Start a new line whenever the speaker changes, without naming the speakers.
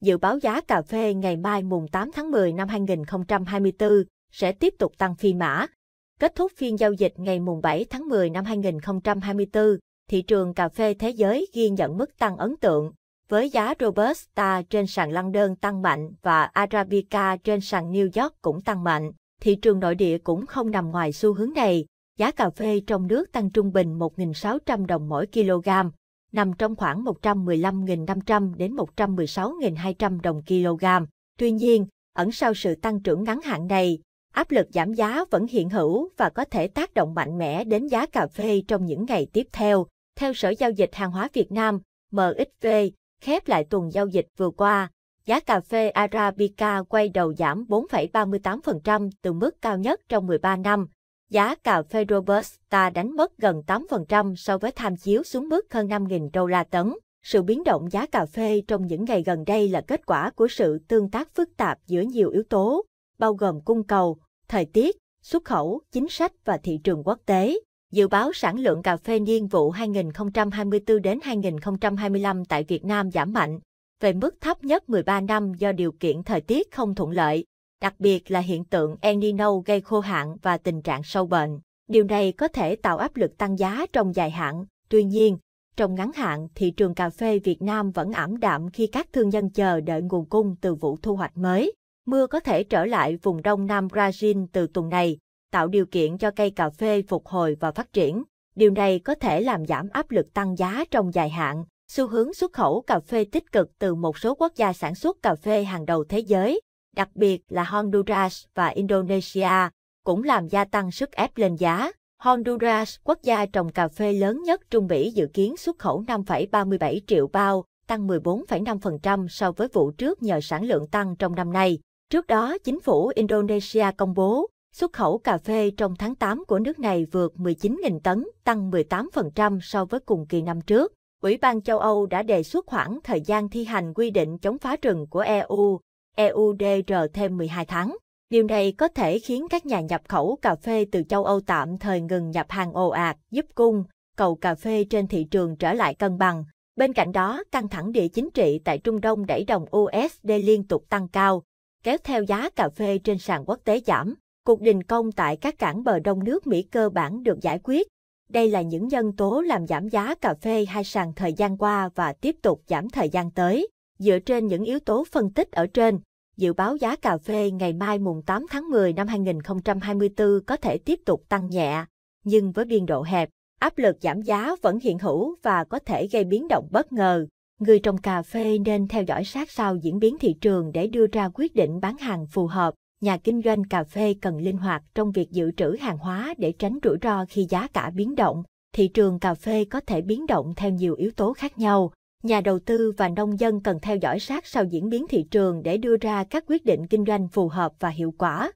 Dự báo giá cà phê ngày mai mùng 8 tháng 10 năm 2024 sẽ tiếp tục tăng phi mã. Kết thúc phiên giao dịch ngày mùng 7 tháng 10 năm 2024, thị trường cà phê thế giới ghi nhận mức tăng ấn tượng, với giá Robusta trên sàn London tăng mạnh và Arabica trên sàn New York cũng tăng mạnh. Thị trường nội địa cũng không nằm ngoài xu hướng này. Giá cà phê trong nước tăng trung bình 1.600 đồng mỗi kg nằm trong khoảng 115.500 đến 116.200 đồng kg. Tuy nhiên, ẩn sau sự tăng trưởng ngắn hạn này, áp lực giảm giá vẫn hiện hữu và có thể tác động mạnh mẽ đến giá cà phê trong những ngày tiếp theo. Theo Sở Giao dịch Hàng hóa Việt Nam, MXV, khép lại tuần giao dịch vừa qua, giá cà phê Arabica quay đầu giảm 4,38% từ mức cao nhất trong 13 năm, Giá cà phê Robusta đánh mất gần 8% so với tham chiếu xuống mức hơn 5.000 đô la tấn. Sự biến động giá cà phê trong những ngày gần đây là kết quả của sự tương tác phức tạp giữa nhiều yếu tố, bao gồm cung cầu, thời tiết, xuất khẩu, chính sách và thị trường quốc tế. Dự báo sản lượng cà phê niên vụ 2024 đến 2025 tại Việt Nam giảm mạnh, về mức thấp nhất 13 năm do điều kiện thời tiết không thuận lợi đặc biệt là hiện tượng El Nino gây khô hạn và tình trạng sâu bệnh. Điều này có thể tạo áp lực tăng giá trong dài hạn. Tuy nhiên, trong ngắn hạn, thị trường cà phê Việt Nam vẫn ảm đạm khi các thương nhân chờ đợi nguồn cung từ vụ thu hoạch mới. Mưa có thể trở lại vùng đông nam Brazil từ tuần này, tạo điều kiện cho cây cà phê phục hồi và phát triển. Điều này có thể làm giảm áp lực tăng giá trong dài hạn. Xu hướng xuất khẩu cà phê tích cực từ một số quốc gia sản xuất cà phê hàng đầu thế giới đặc biệt là Honduras và Indonesia, cũng làm gia tăng sức ép lên giá. Honduras, quốc gia trồng cà phê lớn nhất Trung Mỹ dự kiến xuất khẩu 5,37 triệu bao, tăng 14,5% so với vụ trước nhờ sản lượng tăng trong năm nay. Trước đó, chính phủ Indonesia công bố xuất khẩu cà phê trong tháng 8 của nước này vượt 19.000 tấn, tăng 18% so với cùng kỳ năm trước. Ủy ban châu Âu đã đề xuất khoảng thời gian thi hành quy định chống phá rừng của EU EUDR thêm 12 tháng. Điều này có thể khiến các nhà nhập khẩu cà phê từ châu Âu tạm thời ngừng nhập hàng ồ ạt, giúp cung, cầu cà phê trên thị trường trở lại cân bằng. Bên cạnh đó, căng thẳng địa chính trị tại Trung Đông đẩy đồng USD liên tục tăng cao, kéo theo giá cà phê trên sàn quốc tế giảm. Cuộc đình công tại các cảng bờ đông nước Mỹ cơ bản được giải quyết. Đây là những nhân tố làm giảm giá cà phê hai sàn thời gian qua và tiếp tục giảm thời gian tới. Dựa trên những yếu tố phân tích ở trên, dự báo giá cà phê ngày mai mùng 8 tháng 10 năm 2024 có thể tiếp tục tăng nhẹ, nhưng với biên độ hẹp, áp lực giảm giá vẫn hiện hữu và có thể gây biến động bất ngờ. Người trồng cà phê nên theo dõi sát sao diễn biến thị trường để đưa ra quyết định bán hàng phù hợp. Nhà kinh doanh cà phê cần linh hoạt trong việc dự trữ hàng hóa để tránh rủi ro khi giá cả biến động. Thị trường cà phê có thể biến động theo nhiều yếu tố khác nhau, nhà đầu tư và nông dân cần theo dõi sát sao diễn biến thị trường để đưa ra các quyết định kinh doanh phù hợp và hiệu quả.